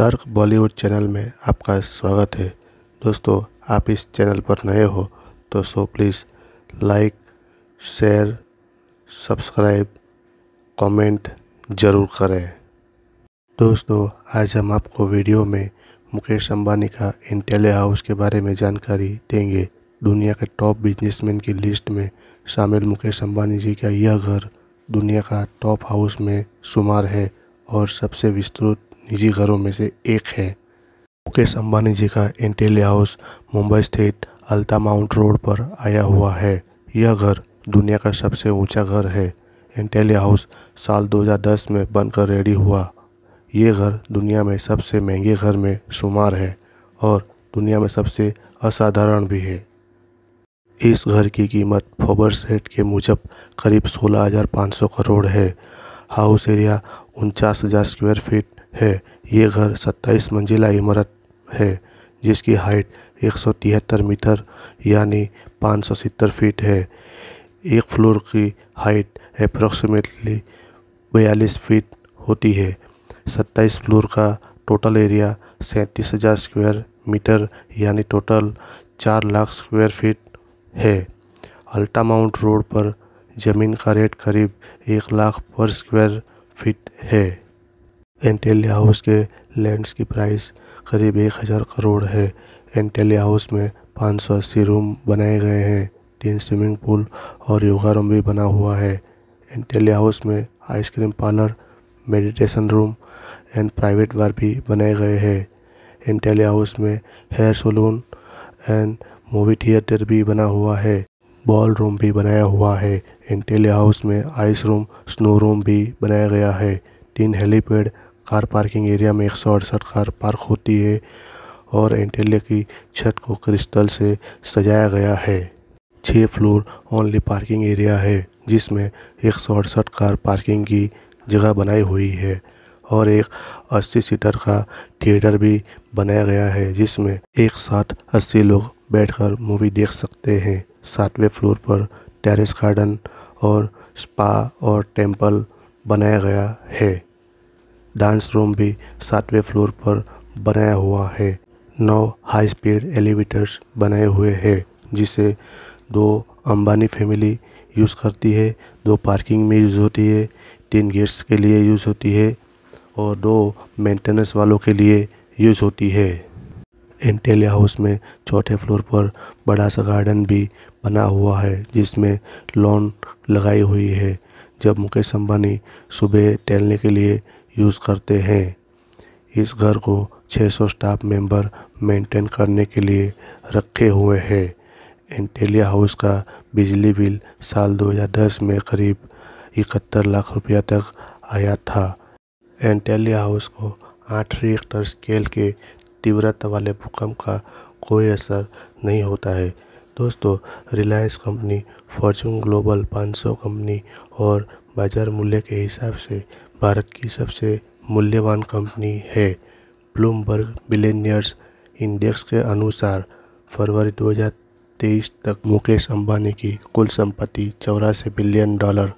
तर्क बॉलीवुड चैनल में आपका स्वागत है दोस्तों आप इस चैनल पर नए हो तो so please like share subscribe comment ज़रूर करें दोस्तों आज हम आपको वीडियो में मुकेश अंबानी का इंटेले हाउस के बारे में जानकारी देंगे दुनिया के टॉप बिजनेसमैन की लिस्ट में शामिल मुकेश अंबानी जी का यह घर दुनिया का टॉप हाउस में शुमार है और सबसे विस्तृत निजी घरों में से एक है मुकेश अंबानी जी का एंटेलिया हाउस मुंबई स्थित अल्ता माउंट रोड पर आया हुआ है यह घर दुनिया का सबसे ऊंचा घर है एंटेलिया हाउस साल 2010 में बनकर रेडी हुआ ये घर दुनिया में सबसे महंगे घर में शुमार है और दुनिया में सबसे असाधारण भी है इस घर की कीमत फोबर्स रेट के मुजब करीब 16,500 करोड़ है हाउस एरिया उनचास हज़ार स्क्वायर फीट है ये घर 27 मंजिला इमारत है जिसकी हाइट एक मीटर यानी पाँच फीट है एक फ्लोर की हाइट अप्रोक्सीमेटली बयालीस फीट होती है 27 फ्लोर का टोटल एरिया सैंतीस हज़ार स्क्वायर मीटर यानी टोटल चार लाख स्क्वायर फीट है अल्टा माउंट रोड पर ज़मीन का रेट करीब एक लाख पर स्क्वायर फीट है एंटेलिया हाउस के लैंड्स की प्राइस करीब एक हज़ार करोड़ है एंटेलिया हाउस में पाँच सौ अस्सी रूम बनाए गए हैं तीन स्विमिंग पूल और योगा रूम भी बना हुआ है एंटेलिया हाउस में ice cream parlour meditation room and private bar भी बनाए गए हैं एंटेलिया हाउस में hair salon and movie theatre भी बना हुआ है बॉल रूम भी बनाया हुआ है एंटेलिया हाउस में आइस रूम स्नो रूम भी बनाया गया है तीन हेलीपैड कार पार्किंग एरिया में एक सौ अड़सठ कार पार्क होती है और एंटेले की छत को क्रिस्टल से सजाया गया है छः फ्लोर ओनली पार्किंग एरिया है जिसमें एक सौ अड़सठ कार पार्किंग की जगह बनाई हुई है और एक 80 सीटर का थिएटर भी बनाया गया है जिसमें एक साथ 80 लोग बैठकर मूवी देख सकते हैं सातवें फ्लोर पर टेरेस गार्डन और स्पा और टेंपल बनाया गया है डांस रूम भी सातवें फ्लोर पर बनाया हुआ है नौ हाई स्पीड एलिवेटर्स बनाए हुए हैं जिसे दो अंबानी फैमिली यूज़ करती है दो पार्किंग में यूज़ होती है तीन गेट्स के लिए यूज़ होती है और दो मेंटेनेंस वालों के लिए यूज़ होती है एंटेलिया हाउस में चौथे फ्लोर पर बड़ा सा गार्डन भी बना हुआ है जिसमें लॉन लगाई हुई है जब मुकेश अंबानी सुबह टहलने के लिए यूज़ करते हैं इस घर को 600 स्टाफ मेंबर मेंटेन करने के लिए रखे हुए हैं एंटेलिया हाउस का बिजली बिल साल 2010 में करीब इकहत्तर लाख रुपया तक आया था एंटेलिया हाउस को आठ रिएक्टर स्केल के तीव्रता वाले भूकंप का कोई असर नहीं होता है दोस्तों Reliance company Fortune global 500 company और बाजार मूल्य के हिसाब से भारत की सबसे मूल्यवान कंपनी है ब्लूमबर्ग बिलेनियर्स इंडेक्स के अनुसार फरवरी 2023 तक मुकेश अंबानी की कुल संपत्ति चौरासी बिलियन डॉलर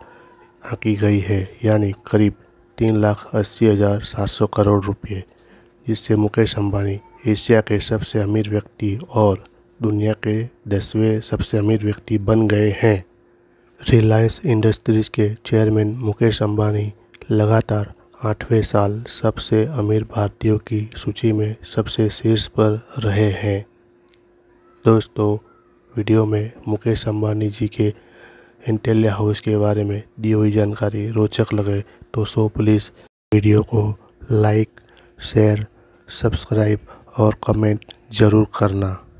आंकी गई है यानी करीब तीन लाख अस्सी हज़ार सात सौ करोड़ रुपये जिससे मुकेश अंबानी एशिया के सबसे अमीर व्यक्ति और दुनिया के दसवें सबसे अमीर व्यक्ति बन गए हैं रिलायंस इंडस्ट्रीज़ के चेयरमैन मुकेश अंबानी लगातार आठवें साल सबसे अमीर भारतीयों की सूची में सबसे शीर्ष पर रहे हैं दोस्तों वीडियो में मुकेश अंबानी जी के इंटेलिया हाउस के बारे में दी हुई जानकारी रोचक लगे तो सो प्लीज़ वीडियो को लाइक शेयर सब्सक्राइब और कमेंट ज़रूर करना